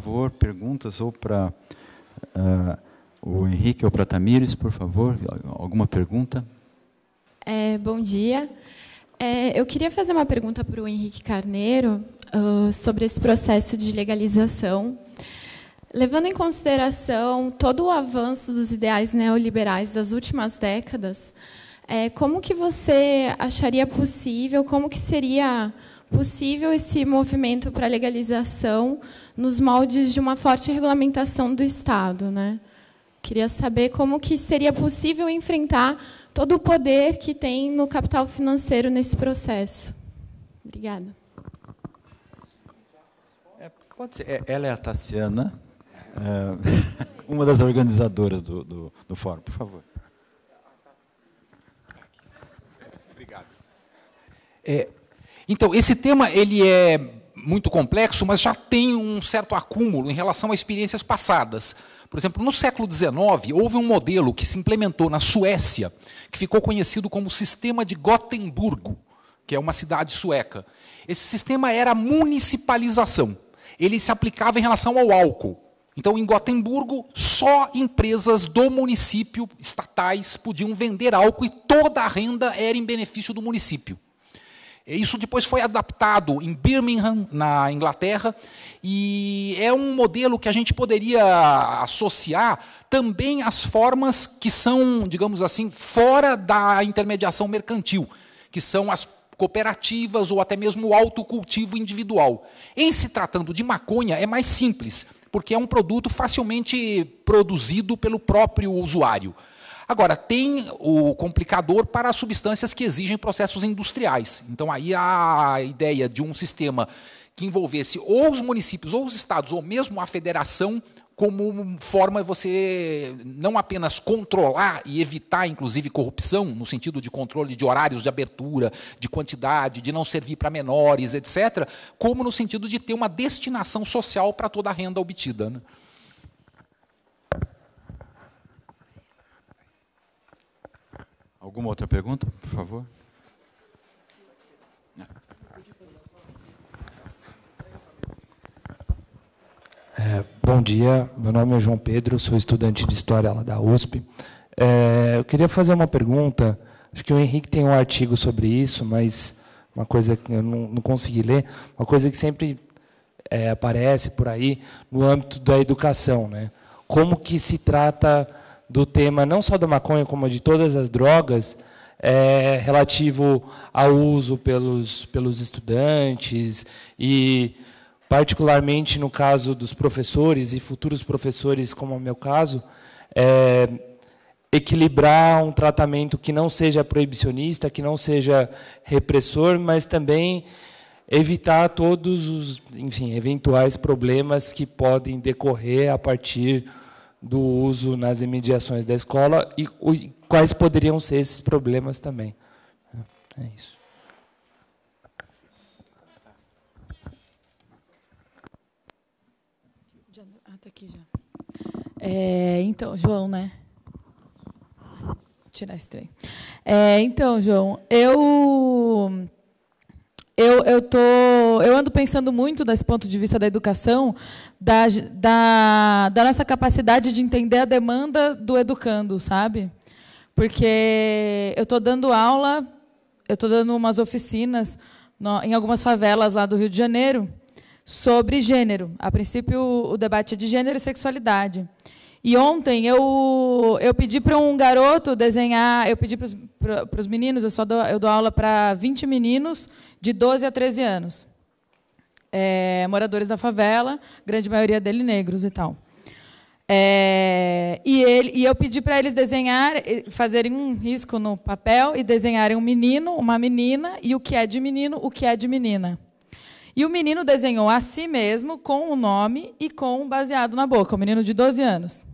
favor, perguntas ou para uh, ah, o Henrique ou para Tamires, por favor, alguma pergunta? É, bom dia. É, eu queria fazer uma pergunta para o Henrique Carneiro uh, sobre esse processo de legalização. Levando em consideração todo o avanço dos ideais neoliberais das últimas décadas, é, como que você acharia possível, como que seria possível esse movimento para a legalização nos moldes de uma forte regulamentação do Estado. Né? Queria saber como que seria possível enfrentar todo o poder que tem no capital financeiro nesse processo. Obrigada. É, pode ser. É, ela é a Tassiana, é, uma das organizadoras do, do, do fórum. Por favor. Obrigado. É, então, esse tema ele é muito complexo, mas já tem um certo acúmulo em relação a experiências passadas. Por exemplo, no século XIX, houve um modelo que se implementou na Suécia, que ficou conhecido como Sistema de Gotemburgo, que é uma cidade sueca. Esse sistema era municipalização. Ele se aplicava em relação ao álcool. Então, em Gotemburgo, só empresas do município, estatais, podiam vender álcool e toda a renda era em benefício do município. É, isso depois foi adaptado em Birmingham, na Inglaterra, e é um modelo que a gente poderia associar também às formas que são, digamos assim, fora da intermediação mercantil, que são as cooperativas ou até mesmo o autocultivo individual. Em se tratando de maconha, é mais simples, porque é um produto facilmente produzido pelo próprio usuário. Agora, tem o complicador para as substâncias que exigem processos industriais. Então, aí a ideia de um sistema que envolvesse ou os municípios, ou os estados, ou mesmo a federação, como forma de você não apenas controlar e evitar, inclusive, corrupção, no sentido de controle de horários de abertura, de quantidade, de não servir para menores, etc., como no sentido de ter uma destinação social para toda a renda obtida. Né? Alguma outra pergunta, por favor? É, bom dia, meu nome é João Pedro, sou estudante de História lá da USP. É, eu queria fazer uma pergunta, acho que o Henrique tem um artigo sobre isso, mas uma coisa que eu não, não consegui ler, uma coisa que sempre é, aparece por aí no âmbito da educação. Né? Como que se trata do tema não só da maconha, como de todas as drogas, é, relativo ao uso pelos, pelos estudantes e, particularmente no caso dos professores e futuros professores, como é o meu caso, é, equilibrar um tratamento que não seja proibicionista, que não seja repressor, mas também evitar todos os, enfim, eventuais problemas que podem decorrer a partir do uso nas imediações da escola e quais poderiam ser esses problemas também. É, é isso. Ah, tá aqui já. É, então, João, né? Vou tirar esse trem. É, então, João, eu eu eu tô eu ando pensando muito nesse ponto de vista da educação, da, da, da nossa capacidade de entender a demanda do educando, sabe? Porque eu estou dando aula, eu estou dando umas oficinas no, em algumas favelas lá do Rio de Janeiro sobre gênero. A princípio, o debate é de gênero e sexualidade. E ontem eu, eu pedi para um garoto desenhar, eu pedi para os meninos, eu só dou, eu dou aula para 20 meninos de 12 a 13 anos é, moradores da favela, grande maioria dele negros e tal. É, e, ele, e eu pedi para eles desenhar, fazerem um risco no papel e desenharem um menino, uma menina e o que é de menino, o que é de menina. E o menino desenhou a si mesmo com o um nome e com um baseado na boca, um menino de 12 anos.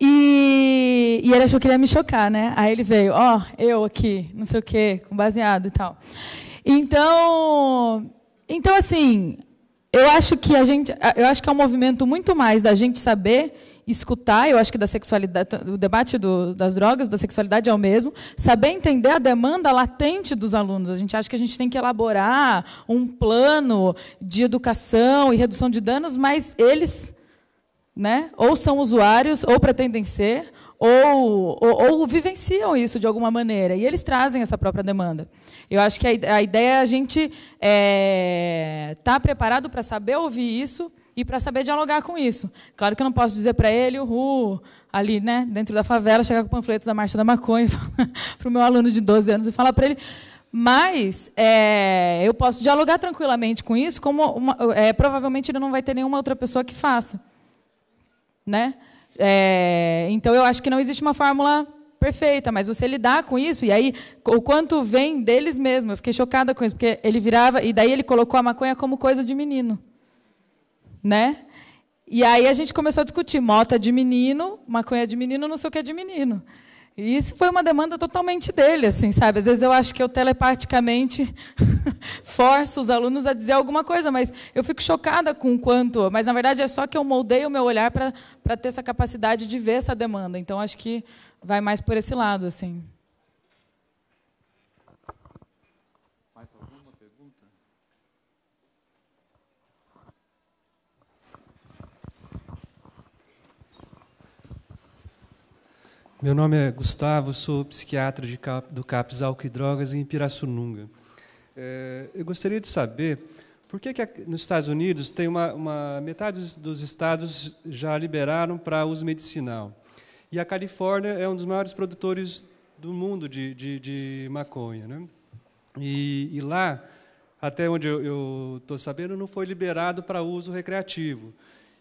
E, e, ele achou que ele ia me chocar, né? Aí ele veio, ó, oh, eu aqui, não sei o quê, com baseado e tal. Então, então, assim, eu acho que a gente, eu acho que é um movimento muito mais da gente saber escutar, eu acho que da sexualidade, o debate do, das drogas, da sexualidade é o mesmo, saber entender a demanda latente dos alunos. A gente acha que a gente tem que elaborar um plano de educação e redução de danos, mas eles, né, ou são usuários ou pretendem ser, ou, ou, ou, vivenciam isso de alguma maneira, e eles trazem essa própria demanda. Eu acho que a, a ideia é a gente estar é, tá preparado para saber ouvir isso e para saber dialogar com isso. Claro que eu não posso dizer para ele, ru ali, né, dentro da favela, chegar com o panfleto da Marcha da Maconha para o meu aluno de 12 anos e falar para ele. Mas é, eu posso dialogar tranquilamente com isso, como uma, é, provavelmente ele não vai ter nenhuma outra pessoa que faça. Né? É, então, eu acho que não existe uma fórmula perfeita, mas você lidar com isso, e aí o quanto vem deles mesmo. Eu fiquei chocada com isso, porque ele virava, e daí ele colocou a maconha como coisa de menino. Né? E aí a gente começou a discutir mota de menino, maconha de menino, não sei o que é de menino. E isso foi uma demanda totalmente dele, assim, sabe? Às vezes eu acho que eu telepaticamente forço os alunos a dizer alguma coisa, mas eu fico chocada com o quanto. Mas na verdade é só que eu moldei o meu olhar para ter essa capacidade de ver essa demanda. Então acho que vai mais por esse lado, assim. Meu nome é Gustavo, sou psiquiatra Cap, do CAPS Álcool e Drogas em Pirassununga. É, eu gostaria de saber por que, que nos Estados Unidos tem uma, uma metade dos, dos, estados já liberaram para uso medicinal. E a Califórnia é um dos maiores produtores do mundo de, de, de maconha. Né? E, e, lá, até onde eu estou sabendo, não foi liberado para uso recreativo.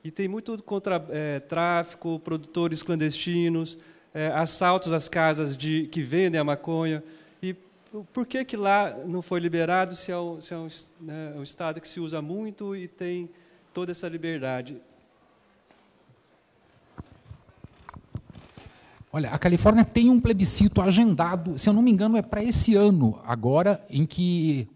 E tem muito contra, é, tráfico, produtores clandestinos, é, assaltos às casas de, que vendem a maconha. E por que, que lá não foi liberado se é um, se é um, né, é um Estado que se usa muito e tem toda essa liberdade? Olha, a Califórnia tem um plebiscito agendado, se eu não me engano, é para esse ano, agora, em que.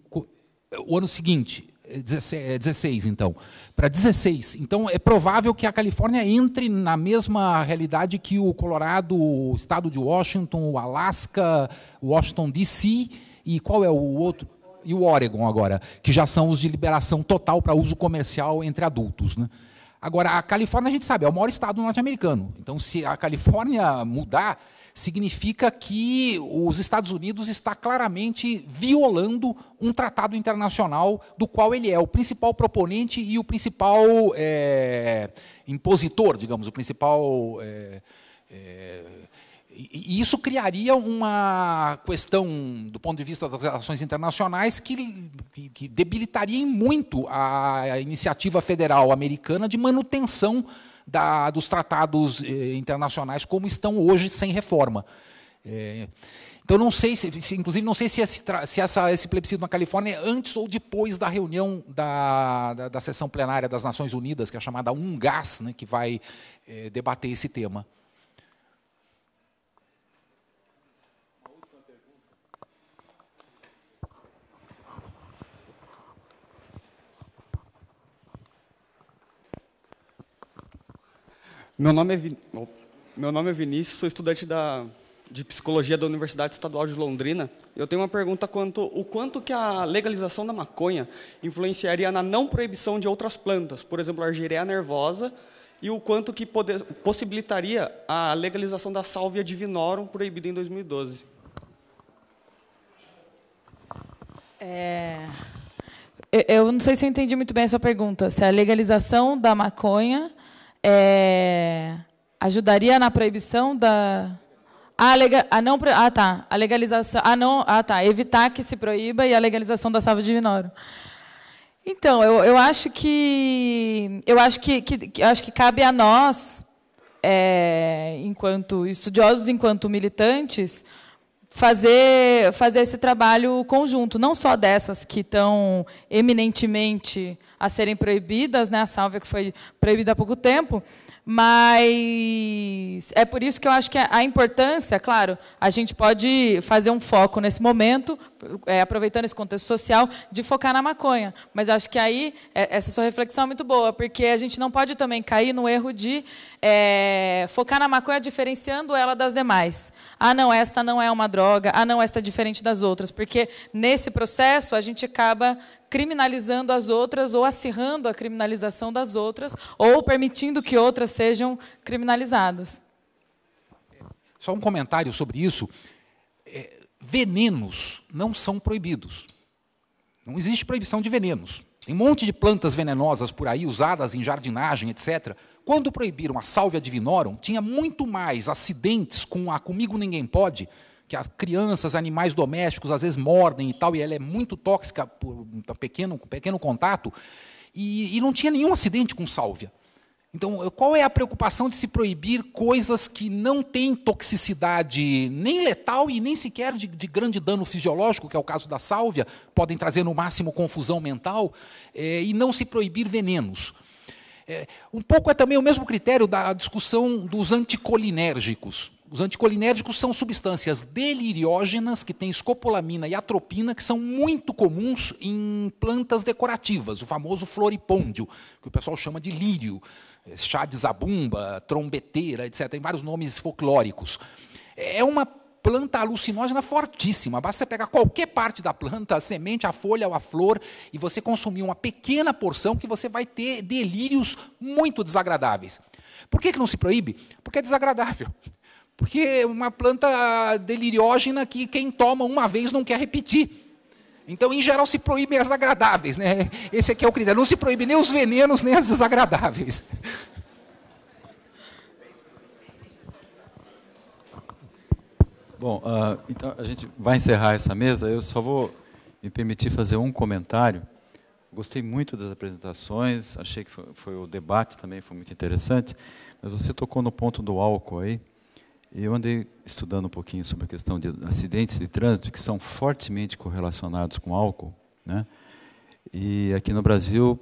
O ano seguinte, 16, é, é, então. Para 16. Então, é provável que a Califórnia entre na mesma realidade que o Colorado, o estado de Washington, o Alasca, Washington DC e qual é o outro? E o Oregon agora, que já são os de liberação total para uso comercial entre adultos. Né? Agora, a Califórnia, a gente sabe, é o maior estado norte-americano. Então, se a Califórnia mudar, significa que os Estados Unidos está claramente violando um tratado internacional do qual ele é o principal proponente e o principal é, impositor, digamos, o principal. É, é, e isso criaria uma questão, do ponto de vista das relações internacionais, que, que debilitaria muito a iniciativa federal americana de manutenção da, dos tratados eh, internacionais como estão hoje sem reforma. É, então não sei se, se, inclusive não sei se, esse, se essa, esse plebiscito na Califórnia é antes ou depois da reunião da, da, da sessão plenária das Nações Unidas, que é chamada UNGAS, né, que vai eh, debater esse tema. Meu nome é, Vin... Meu nome é Vinícius, sou estudante da... de psicologia da Universidade Estadual de Londrina. Eu tenho uma pergunta quanto o quanto que a legalização da maconha influenciaria na não proibição de outras plantas, por exemplo, a argireia nervosa, e o quanto que poder... possibilitaria a legalização da salvia divinorum proibida em 2012. É... Eu não sei se eu entendi muito bem essa sua pergunta. Se é a legalização da maconha é, ajudaria na proibição da a, a não ah tá a legalização ah não ah tá evitar que se proíba e a legalização da salva de vinório. Então eu, eu acho que eu acho que, que, que acho que cabe a nós é, enquanto estudiosos enquanto militantes fazer, fazer esse trabalho conjunto, não só dessas que estão eminentemente a serem proibidas, né, a sálvia que foi proibida há pouco tempo, mas é por isso que eu acho que a importância, claro, a gente pode fazer um foco nesse momento, é, aproveitando esse contexto social, de focar na maconha. Mas acho que aí é, essa sua reflexão é muito boa, porque a gente não pode também cair no erro de é, focar na maconha diferenciando ela das demais. Ah, não, esta não é uma droga. Ah, não, esta é diferente das outras. Porque nesse processo a gente acaba criminalizando as outras ou acirrando a criminalização das outras ou permitindo que outras sejam criminalizadas. Só um comentário sobre isso. É, venenos não são proibidos. Não existe proibição de venenos. Tem um monte de plantas venenosas por aí, usadas em jardinagem, etc. Quando proibiram a salvia divinorum, tinha muito mais acidentes com a comigo ninguém pode, que as crianças, animais domésticos às vezes mordem e tal, e ela é muito tóxica por pequeno, pequeno contato, e, e não tinha nenhum acidente com sálvia. Então, qual é a preocupação de se proibir coisas que não têm toxicidade nem letal e nem sequer de, de grande dano fisiológico, que é o caso da sálvia, podem trazer no máximo confusão mental, é, e não se proibir venenos? É, um pouco é também o mesmo critério da discussão dos anticolinérgicos. Os anticolinérgicos são substâncias deliriógenas que têm escopolamina e atropina, que são muito comuns em plantas decorativas, o famoso floripôndio, que o pessoal chama de lírio, é, chá de zabumba, trombeteira, etc. Tem vários nomes folclóricos. É uma planta alucinógena fortíssima. Basta você pegar qualquer parte da planta, a semente, a folha ou a flor, e você consumir uma pequena porção que você vai ter delírios muito desagradáveis. Por que, que não se proíbe? Porque é desagradável. Porque é uma planta deliriógena que quem toma uma vez não quer repetir. Então, em geral, se proíbem as agradáveis, né? Esse aqui é o critério. Não se proíbe nem os venenos, nem as desagradáveis. Bom, uh, então a gente vai encerrar essa mesa. Eu só vou me permitir fazer um comentário. Gostei muito das apresentações, achei que foi, foi o debate também foi muito interessante, mas você tocou no ponto do álcool aí. Eu andei estudando um pouquinho sobre a questão de acidentes de trânsito que são fortemente correlacionados com álcool, né? E aqui no Brasil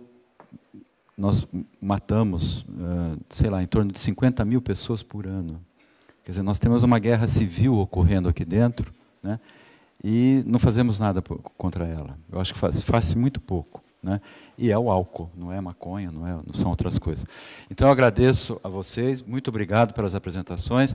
nós matamos, eh, sei lá, em torno de 50 mil pessoas por ano. Quer dizer, nós temos uma guerra civil ocorrendo aqui dentro, né? E não fazemos nada contra ela. Eu acho que faz, faz muito pouco. Né? E é o álcool, não é maconha, não, é, não são outras coisas. Então eu agradeço a vocês, muito obrigado pelas apresentações.